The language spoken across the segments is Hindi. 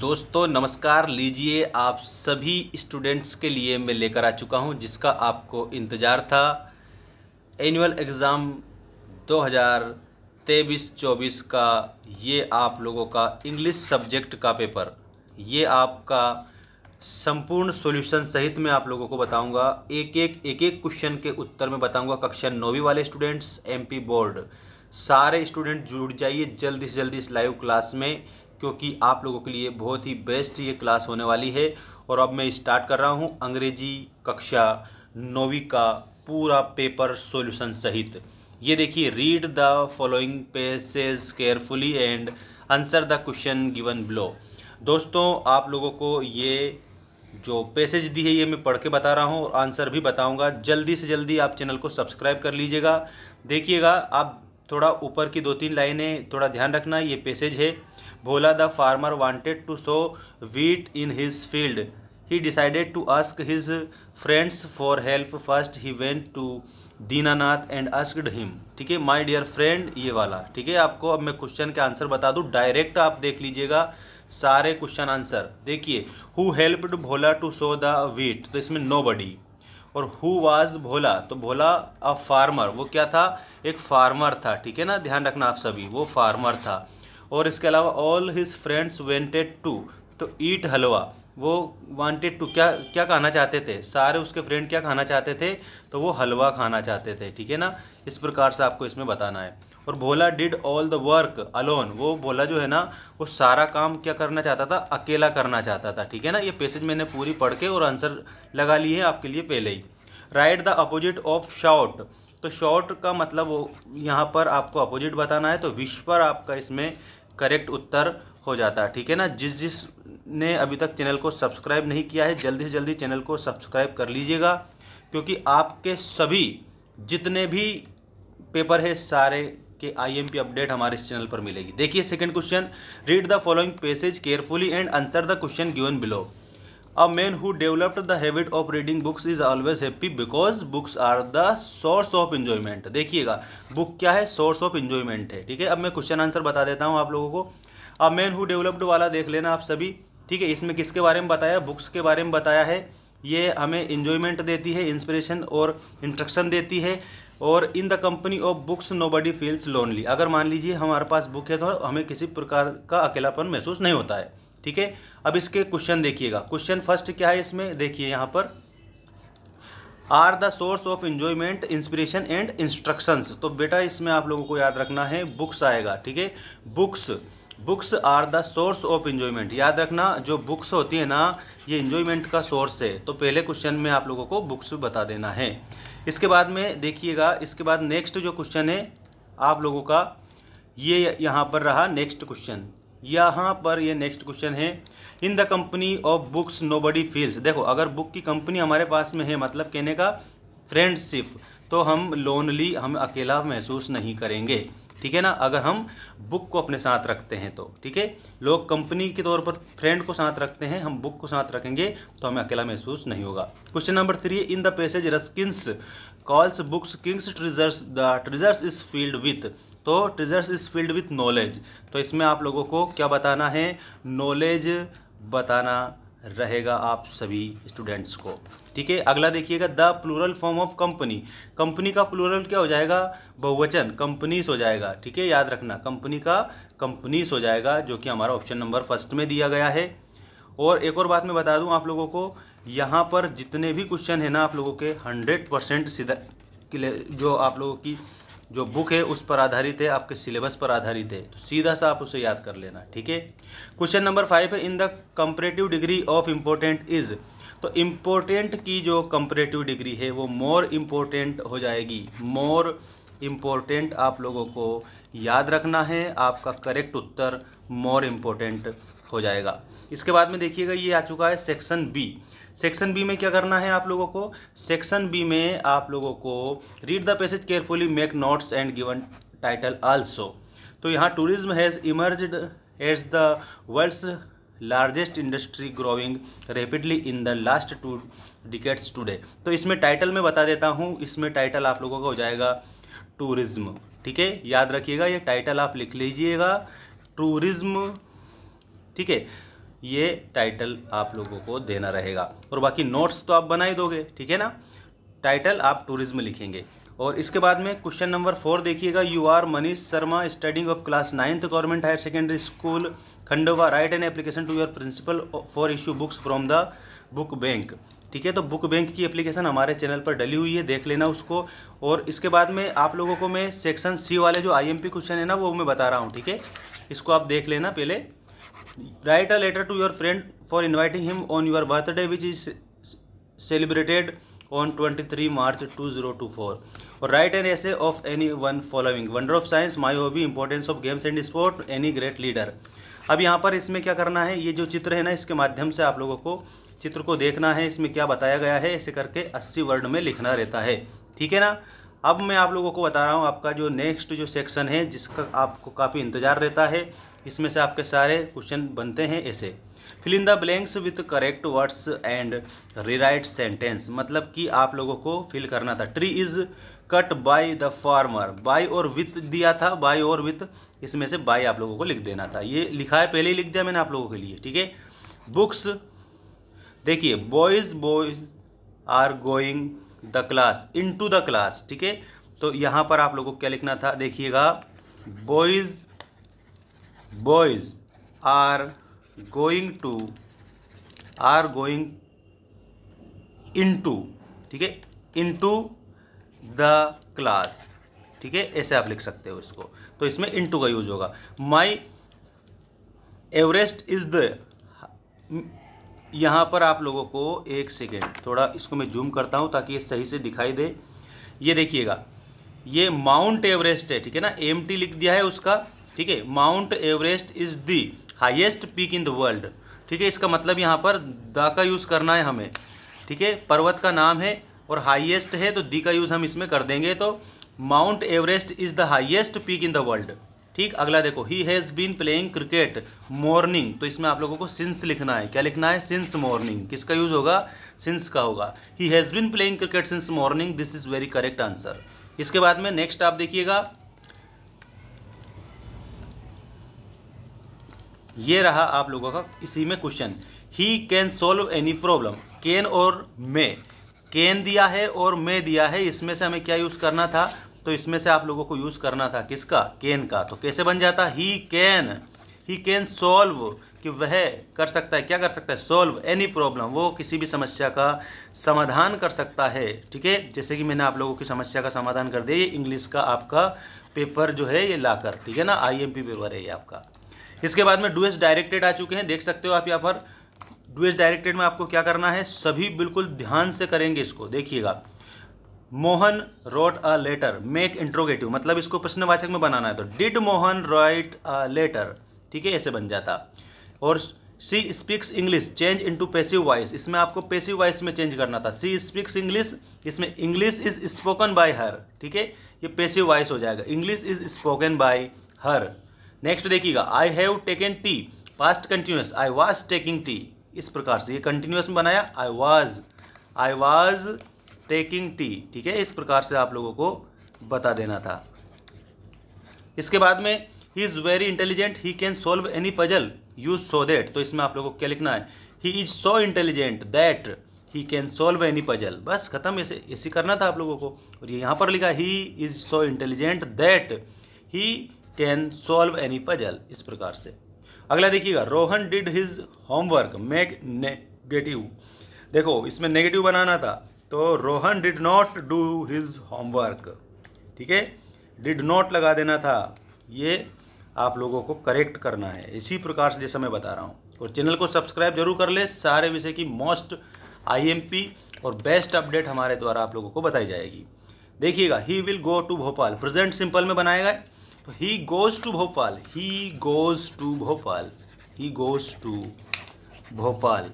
दोस्तों नमस्कार लीजिए आप सभी स्टूडेंट्स के लिए मैं लेकर आ चुका हूं जिसका आपको इंतज़ार था एनुअल एग्ज़ाम 2023-24 का ये आप लोगों का इंग्लिश सब्जेक्ट का पेपर ये आपका संपूर्ण सॉल्यूशन सहित मैं आप लोगों को बताऊंगा एक एक एक एक क्वेश्चन के उत्तर में बताऊंगा कक्षा नौवीं वाले स्टूडेंट्स एमपी बोर्ड सारे स्टूडेंट जुड़ जाइए जल्दी से जल्दी इस लाइव क्लास में क्योंकि आप लोगों के लिए बहुत ही बेस्ट ये क्लास होने वाली है और अब मैं स्टार्ट कर रहा हूँ अंग्रेजी कक्षा नौवीं का पूरा पेपर सॉल्यूशन सहित ये देखिए read the following passage carefully and answer the question given below दोस्तों आप लोगों को ये जो पैसेज दी है ये मैं पढ़ के बता रहा हूँ और आंसर भी बताऊँगा जल्दी से जल्दी आप चैनल को सब्सक्राइब कर लीजिएगा देखिएगा आप थोड़ा ऊपर की दो तीन लाइनें थोड़ा ध्यान रखना ये पैसेज है Bhola the farmer wanted to sow wheat in his field he decided to ask his friends for help first he went to Dinanath and asked him ठीक है माय डियर फ्रेंड ये वाला ठीक है आपको अब मैं क्वेश्चन के आंसर बता दूँ डायरेक्ट आप देख लीजिएगा सारे क्वेश्चन आंसर देखिए who helped Bhola to sow the wheat तो इसमें नो बडी और हु वाज भोला तो भोला अ फार्मर वो क्या था एक फार्मर था ठीक है ना ध्यान रखना आप सभी वो फार्मर था और इसके अलावा all his friends wanted to तो ईट हलवा वो वांटेड टू क्या क्या खाना चाहते थे सारे उसके फ्रेंड क्या खाना चाहते थे तो वो हलवा खाना चाहते थे ठीक है ना इस प्रकार से आपको इसमें बताना है और Bhola did all the work alone वो भोला जो है ना वो सारा काम क्या करना चाहता था अकेला करना चाहता था ठीक है ना ये पैसेज मैंने पूरी पढ़ के और आंसर लगा ली है आपके लिए पहले ही right the opposite of short तो शॉर्ट का मतलब यहाँ पर आपको अपोजिट बताना है तो विश पर आपका इसमें करेक्ट उत्तर हो जाता है ठीक है ना जिस जिस ने अभी तक चैनल को सब्सक्राइब नहीं किया है जल्दी से जल्दी चैनल को सब्सक्राइब कर लीजिएगा क्योंकि आपके सभी जितने भी पेपर है सारे के आईएमपी अपडेट हमारे इस चैनल पर मिलेगी देखिए second question read the following passage carefully and answer the question given below a man who developed the habit of reading books is always happy because books are the source of enjoyment देखिएगा बुक क्या है सोर्स ऑफ इंजॉयमेंट है ठीक है अब मैं क्वेश्चन आंसर बता देता हूँ आप लोगों को अ मैन हु डेवलप्ड वाला देख लेना आप सभी ठीक है इसमें किसके बारे में बताया बुक्स के बारे में बताया है ये हमें इंजॉयमेंट देती है इंस्पिरेशन और इंस्ट्रक्शन देती है और in the company of books nobody feels lonely अगर मान लीजिए हमारे पास बुक है तो हमें किसी प्रकार का अकेलापन महसूस नहीं होता है ठीक है अब इसके क्वेश्चन देखिएगा क्वेश्चन फर्स्ट क्या है इसमें देखिए यहाँ पर are the source of enjoyment inspiration and instructions तो बेटा इसमें आप लोगों को याद रखना है बुक्स आएगा ठीक है books books are the source of enjoyment याद रखना जो बुक्स होती है ना ये इन्जॉयमेंट का सोर्स है तो पहले क्वेश्चन में आप लोगों को बुक्स बता देना है इसके बाद में देखिएगा इसके बाद नेक्स्ट जो क्वेश्चन है आप लोगों का ये यहाँ पर रहा नेक्स्ट क्वेश्चन यहाँ पर ये नेक्स्ट क्वेश्चन है in the company of books nobody feels देखो अगर बुक की कंपनी हमारे पास में है मतलब कहने का फ्रेंडशिप तो हम लोनली हम अकेला महसूस नहीं करेंगे ठीक है ना अगर हम बुक को अपने साथ रखते हैं तो ठीक है लोग कंपनी के तौर पर फ्रेंड को साथ रखते हैं हम बुक को साथ रखेंगे तो हमें अकेला महसूस नहीं होगा question number three in the passage Ruskin's calls books kings treasures the treasures is filled with तो treasures is filled with knowledge तो इसमें आप लोगों को क्या बताना है नॉलेज बताना रहेगा आप सभी स्टूडेंट्स को ठीक है अगला देखिएगा the plural form of company company का प्लूरल क्या हो जाएगा बहुवचन कंपनीज हो जाएगा ठीक है याद रखना कंपनी का कंपनीज हो जाएगा जो कि हमारा ऑप्शन नंबर फर्स्ट में दिया गया है और एक और बात मैं बता दूं आप लोगों को यहाँ पर जितने भी क्वेश्चन है ना आप लोगों के हंड्रेड परसेंट सीधा जो आप लोगों की जो बुक है उस पर आधारित है आपके सिलेबस पर आधारित है तो सीधा सा आप उसे याद कर लेना ठीक है क्वेश्चन नंबर फाइव है in the comparative degree of important is तो इम्पोर्टेंट की जो कंपरेटिव डिग्री है वो मोर इम्पोर्टेंट हो जाएगी मोर इम्पोर्टेंट आप लोगों को याद रखना है आपका करेक्ट उत्तर मोर इम्पोर्टेंट हो जाएगा इसके बाद में देखिएगा ये आ चुका है सेक्शन बी सेक्शन बी में क्या करना है आप लोगों को सेक्शन बी में आप लोगों को read the passage carefully make notes and given title also तो यहाँ tourism has emerge as the world's largest industry growing rapidly in the last two decades today तो इसमें टाइटल में बता देता हूँ इसमें टाइटल आप लोगों का हो जाएगा टूरिज्म ठीक है याद रखिएगा ये टाइटल आप लिख लीजिएगा टूरिज्म ठीक है ये टाइटल आप लोगों को देना रहेगा और बाकी नोट्स तो आप बना ही दोगे ठीक है ना टाइटल आप टूरिज्म लिखेंगे और इसके बाद में क्वेश्चन नंबर फोर देखिएगा you are Manish Sharma studying of class ninth government higher secondary school Khandwa write an application to your principal for issue books from the book bank ठीक है तो बुक बैंक की एप्लीकेशन हमारे चैनल पर डली हुई है देख लेना उसको और इसके बाद में आप लोगों को मैं सेक्शन सी वाले जो आईएमपी क्वेश्चन है ना वो मैं बता रहा हूँ ठीक है इसको आप देख लेना पहले write a letter to your friend for inviting him on your birthday which is celebrated on twenty three March two zero two four और write an essay of any one following wonder of science my hobby importance of games and sport any great leader अब यहाँ पर इसमें क्या करना है ये जो चित्र है ना इसके माध्यम से आप लोगों को चित्र को देखना है इसमें क्या बताया गया है इसे करके अस्सी वर्ड में लिखना रहता है ठीक है ना अब मैं आप लोगों को बता रहा हूँ आपका जो नेक्स्ट जो सेक्शन है जिसका आपको काफ़ी इंतज़ार रहता है इसमें से आपके सारे क्वेश्चन बनते हैं ऐसे fill in the blanks with correct words and rewrite sentence मतलब कि आप लोगों को फिल करना था tree is cut by the farmer by और विथ दिया था बाय और विथ इसमें से बाय आप लोगों को लिख देना था ये लिखा है पहले ही लिख दिया मैंने आप लोगों के लिए ठीक है बुक्स देखिए boys boys are going the class into the class ठीक है तो यहाँ पर आप लोगों को क्या लिखना था देखिएगा boys boys are going to are going into ठीक है into the class ठीक है ऐसे आप लिख सकते हो इसको तो इसमें into का यूज होगा माई एवरेस्ट इज द यहाँ पर आप लोगों को एक सेकेंड थोड़ा इसको मैं जूम करता हूँ ताकि ये सही से दिखाई दे ये देखिएगा ये माउंट एवरेस्ट है ठीक है ना एम लिख दिया है उसका ठीक है Mount Everest is the highest peak in the world ठीक है इसका मतलब यहाँ पर द का यूज़ करना है हमें ठीक है पर्वत का नाम है और हाइएस्ट है तो दी का यूज़ हम इसमें कर देंगे तो Mount Everest is the highest peak in the world ठीक अगला देखो he has been playing cricket morning तो इसमें आप लोगों को सिंस लिखना है क्या लिखना है सिंस मॉर्निंग किसका यूज होगा सिंस का होगा he has been playing cricket since morning this is very correct answer इसके बाद में नेक्स्ट आप देखिएगा ये रहा आप लोगों का इसी में question he can solve any problem can और मे कैन दिया है और मे दिया है इसमें से हमें क्या यूज़ करना था तो इसमें से आप लोगों को यूज़ करना था किसका कैन का तो कैसे बन जाता he can he can solve कि वह कर सकता है क्या कर सकता है सोल्व एनी प्रॉब्लम वो किसी भी समस्या का समाधान कर सकता है ठीक है जैसे कि मैंने आप लोगों की समस्या का समाधान कर दिया ये इंग्लिश का आपका पेपर जो है ये लाकर ठीक है ना आईएमपी पेपर है ये आपका इसके बाद में डुएस डायरेक्टेड आ चुके हैं देख सकते हो आप यहाँ पर डुएस डायरेक्टेड में आपको क्या करना है सभी बिल्कुल ध्यान से करेंगे इसको देखिएगा Mohan wrote a letter make interrogative मतलब इसको प्रश्नवाचक में बनाना है तो did Mohan write a letter ठीक है ऐसे बन जाता और she speaks English change into passive voice इसमें आपको पेसिव वॉइस में चेंज करना था सी स्पीक्स इंग्लिश इसमें English is spoken by her ठीक है ये पेसिव वॉइस हो जाएगा English is spoken by her next देखिएगा I have taken T past continuous I was taking tea इस प्रकार से ये कंटिन्यूस में बनाया I was I was taking tea ठीक है इस प्रकार से आप लोगों को बता देना था इसके बाद में he is very intelligent he can solve any puzzle use so that तो इसमें आप लोगों को क्या लिखना है he is so intelligent that he can solve any puzzle बस खत्म इसे इसी करना था आप लोगों को और ये यहाँ पर लिखा he is so intelligent that he can solve any puzzle इस प्रकार से अगला देखिएगा Rohan did his homework make negative देखो इसमें नेगेटिव बनाना था तो Rohan did not do his homework ठीक है डिड नॉट लगा देना था ये आप लोगों को करेक्ट करना है इसी प्रकार से जैसा मैं बता रहा हूँ और चैनल को सब्सक्राइब जरूर कर ले सारे विषय की मोस्ट आईएमपी और बेस्ट अपडेट हमारे द्वारा आप लोगों को बताई जाएगी देखिएगा he will go to Bhopal present simple में बनाएगा he goes to Bhopal he goes to Bhopal he goes to Bhopal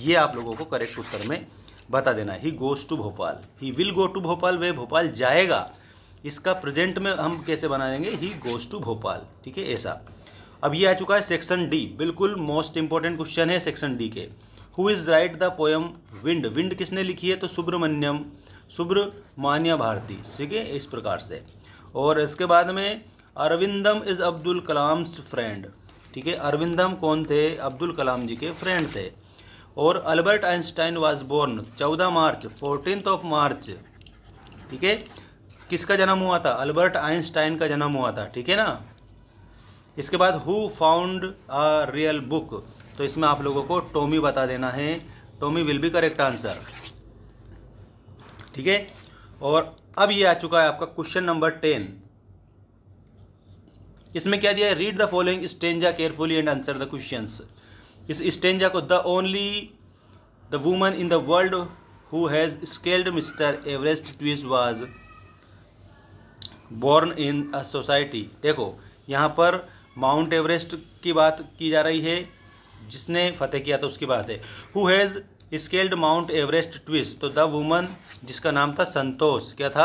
ये आप लोगों को करेक्ट उत्तर में बता देना he goes to Bhopal he will go to Bhopal वे भोपाल जाएगा इसका प्रेजेंट में हम कैसे बनाएंगे ही गोज़ टू भोपाल ठीक है ऐसा अब ये आ चुका है सेक्शन डी बिल्कुल मोस्ट इंपॉर्टेंट क्वेश्चन है सेक्शन डी के who is write the poem wind wind किसने लिखी है तो सुब्रमण्यम सुब्रमान्य भारती ठीक है इस प्रकार से और इसके बाद में अरविंदम इज़ अब्दुल कलाम्स फ्रेंड ठीक है अरविंदम कौन थे अब्दुल कलाम जी के फ्रेंड थे और Albert Einstein was born 14 March fourteen of March ठीक है किसका जन्म हुआ था अल्बर्ट आइंस्टाइन का जन्म हुआ था ठीक है ना इसके बाद who found a real book तो इसमें आप लोगों को टोमी बता देना है Tommy will be correct answer ठीक है और अब ये आ चुका है आपका क्वेश्चन नंबर टेन इसमें क्या दिया है read the following stanza carefully and answer the question इस स्टेंजा को the only the woman in the world who has scaled mister Everest twice was born in a society देखो यहाँ पर माउंट एवरेस्ट की बात की जा रही है जिसने फतेह किया था उसकी बात है who has scaled Mount Everest twice तो द वुमन जिसका नाम था संतोष क्या था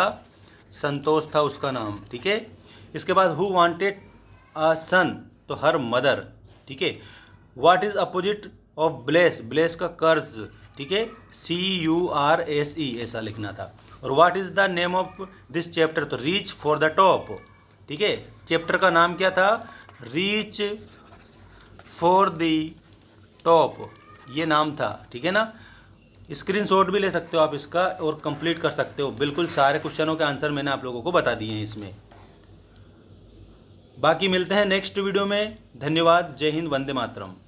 संतोष था उसका नाम ठीक है इसके बाद हु वॉन्टेड अ सन तो हर मदर ठीक है what is opposite of bless bless का कर्ज ठीक है C U R S E ऐसा लिखना था और what is the name of this chapter तो रीच फॉर द टॉप ठीक है चैप्टर का नाम क्या था रीच फॉर द टॉप ये नाम था ठीक है ना स्क्रीनशॉट भी ले सकते हो आप इसका और कंप्लीट कर सकते हो बिल्कुल सारे क्वेश्चनों के आंसर मैंने आप लोगों को बता दिए हैं इसमें बाकी मिलते हैं नेक्स्ट वीडियो में धन्यवाद जय हिंद वंदे मातरम